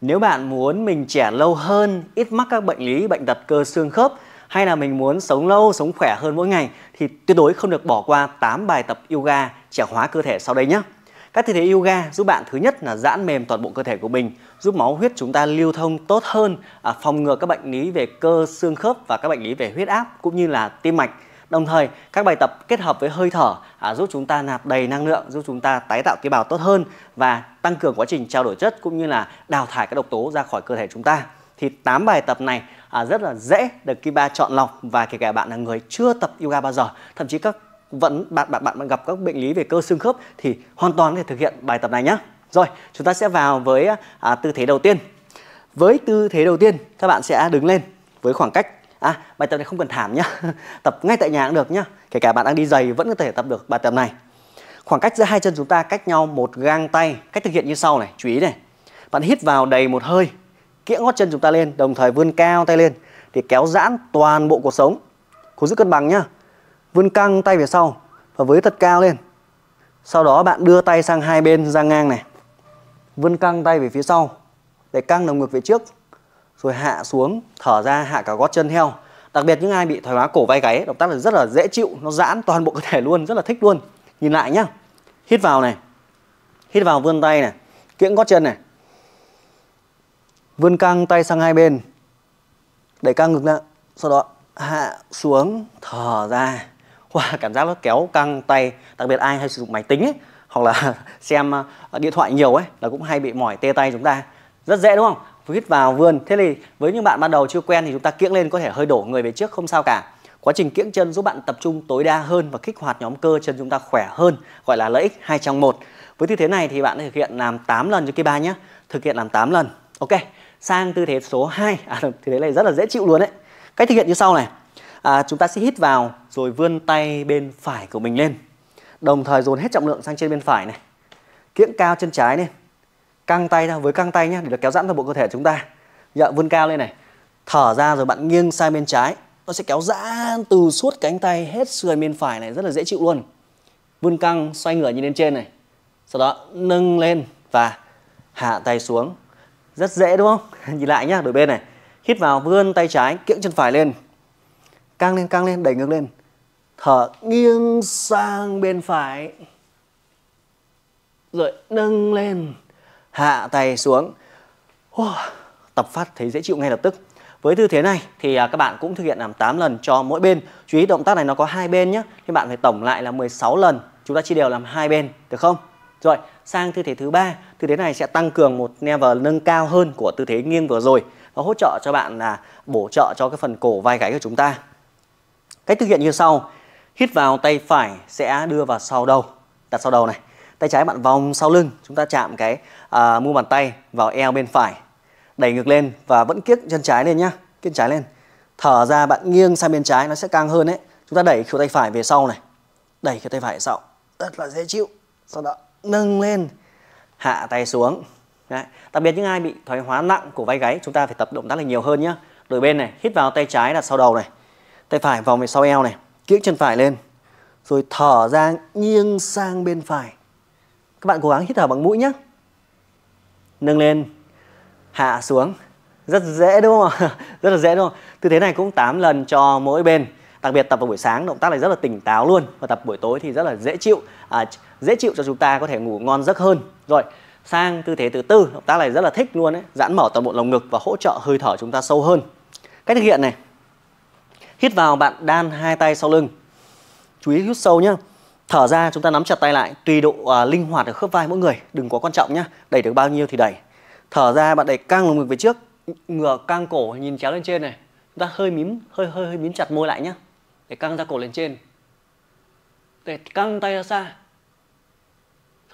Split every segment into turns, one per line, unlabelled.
Nếu bạn muốn mình trẻ lâu hơn, ít mắc các bệnh lý bệnh tật cơ xương khớp hay là mình muốn sống lâu, sống khỏe hơn mỗi ngày thì tuyệt đối không được bỏ qua 8 bài tập yoga trẻ hóa cơ thể sau đây nhé. Các tư thế yoga giúp bạn thứ nhất là giãn mềm toàn bộ cơ thể của mình, giúp máu huyết chúng ta lưu thông tốt hơn, à, phòng ngừa các bệnh lý về cơ xương khớp và các bệnh lý về huyết áp cũng như là tim mạch. Đồng thời, các bài tập kết hợp với hơi thở à, giúp chúng ta nạp đầy năng lượng, giúp chúng ta tái tạo tế bào tốt hơn và tăng cường quá trình trao đổi chất cũng như là đào thải các độc tố ra khỏi cơ thể chúng ta. Thì 8 bài tập này à, rất là dễ được Kiba chọn lọc và kể cả bạn là người chưa tập yoga bao giờ, thậm chí các vẫn bạn bạn bạn gặp các bệnh lý về cơ xương khớp thì hoàn toàn có thể thực hiện bài tập này nhé. Rồi, chúng ta sẽ vào với à, tư thế đầu tiên. Với tư thế đầu tiên, các bạn sẽ đứng lên với khoảng cách à bài tập này không cần thảm nhá tập ngay tại nhà cũng được nhá kể cả bạn đang đi giày vẫn có thể tập được bài tập này khoảng cách giữa hai chân chúng ta cách nhau một gang tay cách thực hiện như sau này chú ý này bạn hít vào đầy một hơi kẽ ngót chân chúng ta lên đồng thời vươn cao tay lên thì kéo giãn toàn bộ cuộc sống cố giữ cân bằng nhá vươn căng tay về sau và với thật cao lên sau đó bạn đưa tay sang hai bên ra ngang này vươn căng tay về phía sau để căng lồng ngực về trước rồi hạ xuống thở ra hạ cả gót chân theo đặc biệt những ai bị thoái hóa cổ vai gáy động tác là rất là dễ chịu nó giãn toàn bộ cơ thể luôn rất là thích luôn nhìn lại nhá hít vào này hít vào vươn tay này kiễng gót chân này vươn căng tay sang hai bên đẩy căng ngực ra sau đó hạ xuống thở ra wow, cảm giác nó kéo căng tay đặc biệt ai hay sử dụng máy tính ấy, hoặc là xem ờ, điện thoại nhiều ấy là cũng hay bị mỏi tê tay chúng ta rất dễ đúng không hít vào vươn thế thì với những bạn bắt đầu chưa quen thì chúng ta kiễng lên có thể hơi đổ người về trước không sao cả quá trình kiễng chân giúp bạn tập trung tối đa hơn và kích hoạt nhóm cơ chân chúng ta khỏe hơn gọi là lợi ích hai trong một với tư thế này thì bạn thực hiện làm 8 lần cho cái ba nhé thực hiện làm 8 lần ok sang tư thế số 2 à, tư thế này rất là dễ chịu luôn đấy cách thực hiện như sau này à, chúng ta sẽ hít vào rồi vươn tay bên phải của mình lên đồng thời dồn hết trọng lượng sang trên bên phải này kiễng cao chân trái này căng tay ra với căng tay nhé để là kéo giãn toàn bộ cơ thể chúng ta dạ vươn cao lên này thở ra rồi bạn nghiêng sang bên trái nó sẽ kéo giãn từ suốt cánh tay hết sườn bên phải này rất là dễ chịu luôn vươn căng xoay ngửa nhìn lên trên này sau đó nâng lên và hạ tay xuống rất dễ đúng không nhìn lại nhá đổi bên này hít vào vươn tay trái kiễng chân phải lên căng lên căng lên đẩy ngược lên thở nghiêng sang bên phải rồi nâng lên hạ tay xuống tập phát thấy dễ chịu ngay lập tức với tư thế này thì à, các bạn cũng thực hiện làm 8 lần cho mỗi bên chú ý động tác này nó có hai bên nhé thì bạn phải tổng lại là 16 lần chúng ta chia đều làm hai bên được không rồi sang tư thế thứ ba tư thế này sẽ tăng cường một level nâng cao hơn của tư thế nghiêng vừa rồi nó hỗ trợ cho bạn là bổ trợ cho cái phần cổ vai gáy của chúng ta cách thực hiện như sau hít vào tay phải sẽ đưa vào sau đầu đặt sau đầu này tay trái bạn vòng sau lưng chúng ta chạm cái à, mu bàn tay vào eo bên phải đẩy ngược lên và vẫn kiếc chân trái lên nhá kiếc trái lên thở ra bạn nghiêng sang bên trái nó sẽ căng hơn đấy chúng ta đẩy khuỷu tay phải về sau này đẩy khuỷu tay phải sau rất là dễ chịu sau đó nâng lên hạ tay xuống đấy. đặc biệt những ai bị thoái hóa nặng của vai gáy chúng ta phải tập động tác này nhiều hơn nhá đổi bên này hít vào tay trái đặt sau đầu này tay phải vòng về sau eo này kiếc chân phải lên rồi thở ra nghiêng sang bên phải các bạn cố gắng hít thở bằng mũi nhé. Nâng lên, hạ xuống. Rất dễ đúng không rất là dễ đúng không? Tư thế này cũng 8 lần cho mỗi bên. Đặc biệt tập vào buổi sáng động tác này rất là tỉnh táo luôn và tập buổi tối thì rất là dễ chịu, à, dễ chịu cho chúng ta có thể ngủ ngon giấc hơn. Rồi, sang tư thế thứ tư, động tác này rất là thích luôn đấy, giãn mở toàn bộ lồng ngực và hỗ trợ hơi thở chúng ta sâu hơn. Cách thực hiện này. Hít vào bạn đan hai tay sau lưng. Chú ý hít sâu nhé thở ra chúng ta nắm chặt tay lại tùy độ à, linh hoạt ở khớp vai mỗi người đừng quá quan trọng nhá đẩy được bao nhiêu thì đẩy thở ra bạn đẩy căng lồng ngực về trước ngửa căng cổ nhìn chéo lên trên này chúng ta hơi mím hơi hơi hơi mím chặt môi lại nhá để căng ra cổ lên trên để căng tay ra xa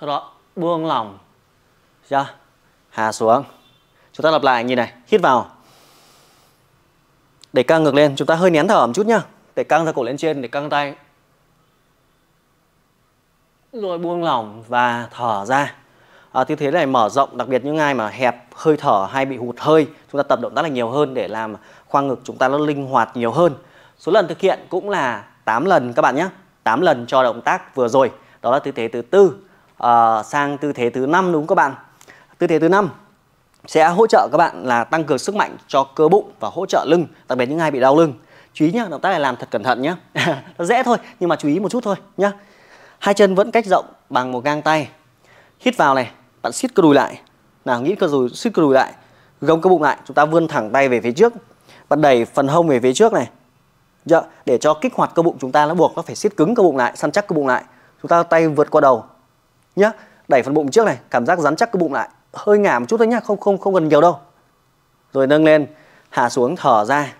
sau đó buông lỏng ra hạ xuống chúng ta lặp lại như này hít vào để căng ngược lên chúng ta hơi nén thở một chút nhá để căng ra cổ lên trên để căng tay rồi buông lỏng và thở ra à, tư thế này mở rộng đặc biệt những ai mà hẹp hơi thở hay bị hụt hơi chúng ta tập động tác này nhiều hơn để làm khoang ngực chúng ta nó linh hoạt nhiều hơn số lần thực hiện cũng là 8 lần các bạn nhé 8 lần cho động tác vừa rồi đó là tư thế thứ tư à, sang tư thế thứ năm đúng các bạn tư thế thứ năm sẽ hỗ trợ các bạn là tăng cường sức mạnh cho cơ bụng và hỗ trợ lưng đặc biệt những ai bị đau lưng chú ý nhá động tác này làm thật cẩn thận nhé nó dễ thôi nhưng mà chú ý một chút thôi nhá Hai chân vẫn cách rộng bằng một gang tay. Hít vào này, bạn siết cơ đùi lại. Nào, nghĩ cơ đùi, siết cơ đùi lại. Gồng cơ bụng lại, chúng ta vươn thẳng tay về phía trước. Bạn đẩy phần hông về phía trước này. Dạ, để cho kích hoạt cơ bụng chúng ta nó buộc nó phải siết cứng cơ bụng lại, săn chắc cơ bụng lại. Chúng ta tay vượt qua đầu. Nhá, đẩy phần bụng trước này, cảm giác rắn chắc cơ bụng lại. Hơi ngả một chút thôi nhá, không không không cần nhiều đâu. Rồi nâng lên, hạ xuống thở ra.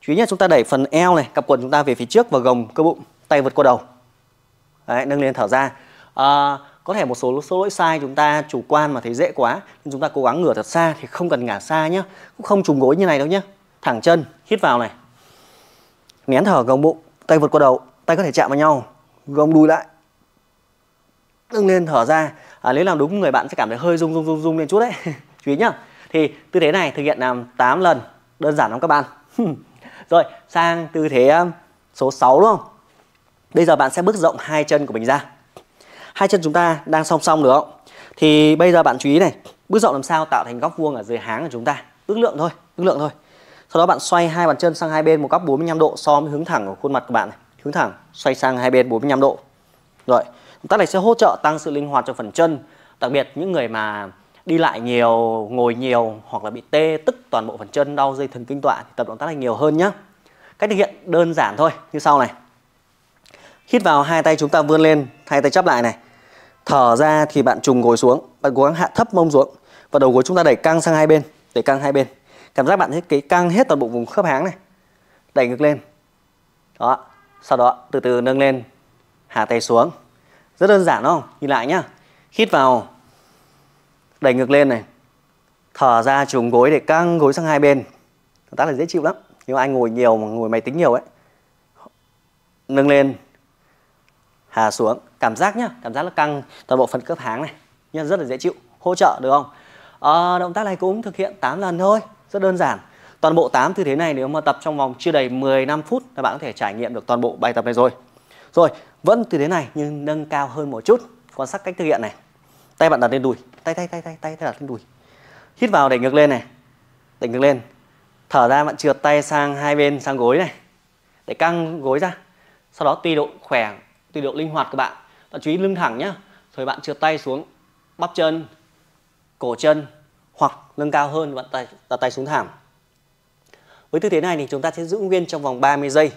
Chú ý nhé, chúng ta đẩy phần eo này, cặp quần chúng ta về phía trước và gồng cơ bụng, tay vượt qua đầu. Đấy, nâng lên thở ra à, có thể một số số lỗi sai chúng ta chủ quan mà thấy dễ quá nhưng chúng ta cố gắng ngửa thật xa thì không cần ngả xa nhé cũng không trùng gối như này đâu nhé thẳng chân hít vào này nén thở gồng bụng tay vượt qua đầu tay có thể chạm vào nhau gồng đùi lại nâng lên thở ra à, nếu làm đúng người bạn sẽ cảm thấy hơi rung rung rung rung lên chút đấy chú ý nhá thì tư thế này thực hiện làm 8 lần đơn giản lắm các bạn rồi sang tư thế um, số 6 đúng không Bây giờ bạn sẽ bước rộng hai chân của mình ra. Hai chân chúng ta đang song song được không? Thì bây giờ bạn chú ý này, bước rộng làm sao tạo thành góc vuông ở dưới háng của chúng ta. Ước lượng thôi, ước lượng thôi. Sau đó bạn xoay hai bàn chân sang hai bên một góc 45 độ so với hướng thẳng của khuôn mặt của bạn này. Hướng thẳng, xoay sang hai bên 45 độ. Rồi, động tác này sẽ hỗ trợ tăng sự linh hoạt cho phần chân, đặc biệt những người mà đi lại nhiều, ngồi nhiều hoặc là bị tê tức toàn bộ phần chân, đau dây thần kinh tọa thì tập động tác này nhiều hơn nhé. Cách thực hiện đơn giản thôi như sau này. Hít vào hai tay chúng ta vươn lên, hai tay chắp lại này. Thở ra thì bạn trùng gối xuống, bạn cố gắng hạ thấp mông xuống và đầu gối chúng ta đẩy căng sang hai bên, đẩy căng hai bên. Cảm giác bạn thấy cái căng hết toàn bộ vùng khớp háng này. Đẩy ngược lên. Đó, sau đó từ từ nâng lên, hạ tay xuống. Rất đơn giản đúng không? Nhìn lại nhá. Hít vào. Đẩy ngược lên này. Thở ra trùng gối để căng gối sang hai bên. Động tác là dễ chịu lắm. Nếu anh ngồi nhiều mà ngồi máy tính nhiều ấy. Nâng lên, Hạ xuống Cảm giác nhá Cảm giác là căng toàn bộ phần khớp háng này Nhưng rất là dễ chịu Hỗ trợ được không à, Động tác này cũng thực hiện 8 lần thôi Rất đơn giản Toàn bộ 8 tư thế này nếu mà tập trong vòng chưa đầy 15 phút là bạn có thể trải nghiệm được toàn bộ bài tập này rồi Rồi vẫn tư thế này nhưng nâng cao hơn một chút Quan sát cách thực hiện này Tay bạn đặt lên đùi Tay tay tay tay tay đặt lên đùi Hít vào đẩy ngược lên này Đẩy ngược lên Thở ra bạn trượt tay sang hai bên sang gối này Để căng gối ra Sau đó tùy độ khỏe tùy độ linh hoạt các bạn. Bạn chú ý lưng thẳng nhá. Rồi bạn trượt tay xuống bắp chân, cổ chân hoặc nâng cao hơn bạn tay đặt tay xuống thảm. Với tư thế này thì chúng ta sẽ giữ nguyên trong vòng 30 giây.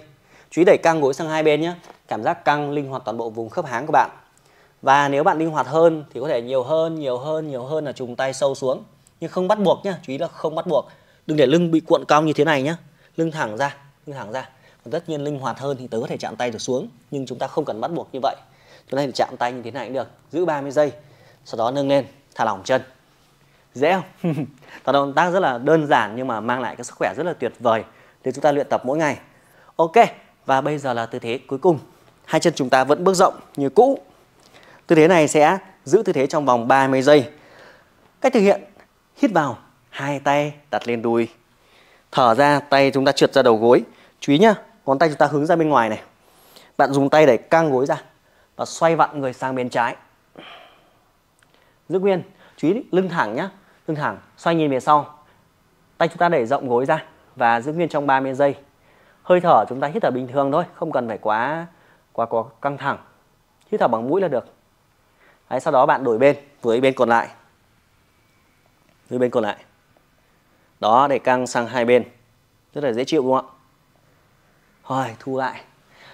Chú ý đẩy căng gối sang hai bên nhé. Cảm giác căng linh hoạt toàn bộ vùng khớp háng của bạn. Và nếu bạn linh hoạt hơn thì có thể nhiều hơn, nhiều hơn, nhiều hơn là trùng tay sâu xuống. Nhưng không bắt buộc nhé, chú ý là không bắt buộc. Đừng để lưng bị cuộn cong như thế này nhé. Lưng thẳng ra, lưng thẳng ra và tất nhiên linh hoạt hơn thì tớ có thể chạm tay được xuống nhưng chúng ta không cần bắt buộc như vậy chúng ta thì chạm tay như thế này cũng được giữ 30 giây sau đó nâng lên thả lỏng chân dễ không toàn động tác rất là đơn giản nhưng mà mang lại cái sức khỏe rất là tuyệt vời để chúng ta luyện tập mỗi ngày ok và bây giờ là tư thế cuối cùng hai chân chúng ta vẫn bước rộng như cũ tư thế này sẽ giữ tư thế trong vòng 30 giây cách thực hiện hít vào hai tay đặt lên đùi thở ra tay chúng ta trượt ra đầu gối chú ý nhá ngón tay chúng ta hướng ra bên ngoài này bạn dùng tay để căng gối ra và xoay vặn người sang bên trái giữ nguyên chú ý lưng thẳng nhá lưng thẳng xoay nhìn về sau tay chúng ta để rộng gối ra và giữ nguyên trong 30 giây hơi thở chúng ta hít thở bình thường thôi không cần phải quá quá quá căng thẳng hít thở bằng mũi là được Đấy, sau đó bạn đổi bên với bên còn lại với bên còn lại đó để căng sang hai bên rất là dễ chịu đúng không ạ rồi thu lại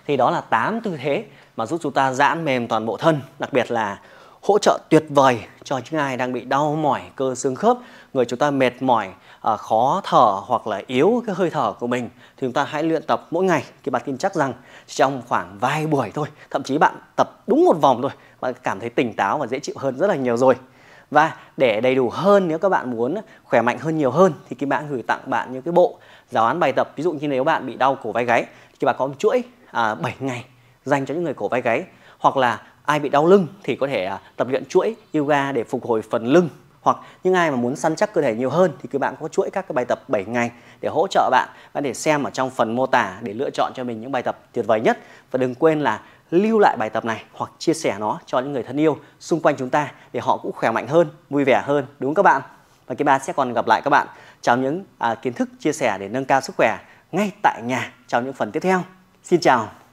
thì đó là 8 tư thế mà giúp chúng ta giãn mềm toàn bộ thân đặc biệt là hỗ trợ tuyệt vời cho những ai đang bị đau mỏi cơ xương khớp người chúng ta mệt mỏi à, khó thở hoặc là yếu cái hơi thở của mình thì chúng ta hãy luyện tập mỗi ngày thì bạn tin chắc rằng trong khoảng vài buổi thôi thậm chí bạn tập đúng một vòng thôi bạn cảm thấy tỉnh táo và dễ chịu hơn rất là nhiều rồi và để đầy đủ hơn nếu các bạn muốn khỏe mạnh hơn nhiều hơn thì Kim Mãng gửi tặng bạn những cái bộ giáo án bài tập. Ví dụ như nếu bạn bị đau cổ vai gáy thì bạn có một chuỗi à, 7 ngày dành cho những người cổ vai gáy hoặc là ai bị đau lưng thì có thể à, tập luyện chuỗi yoga để phục hồi phần lưng hoặc những ai mà muốn săn chắc cơ thể nhiều hơn thì các bạn có chuỗi các cái bài tập 7 ngày để hỗ trợ bạn và để xem ở trong phần mô tả để lựa chọn cho mình những bài tập tuyệt vời nhất và đừng quên là lưu lại bài tập này hoặc chia sẻ nó cho những người thân yêu xung quanh chúng ta để họ cũng khỏe mạnh hơn, vui vẻ hơn đúng không các bạn? Và cái Ba sẽ còn gặp lại các bạn trong những à, kiến thức chia sẻ để nâng cao sức khỏe ngay tại nhà trong những phần tiếp theo. Xin chào.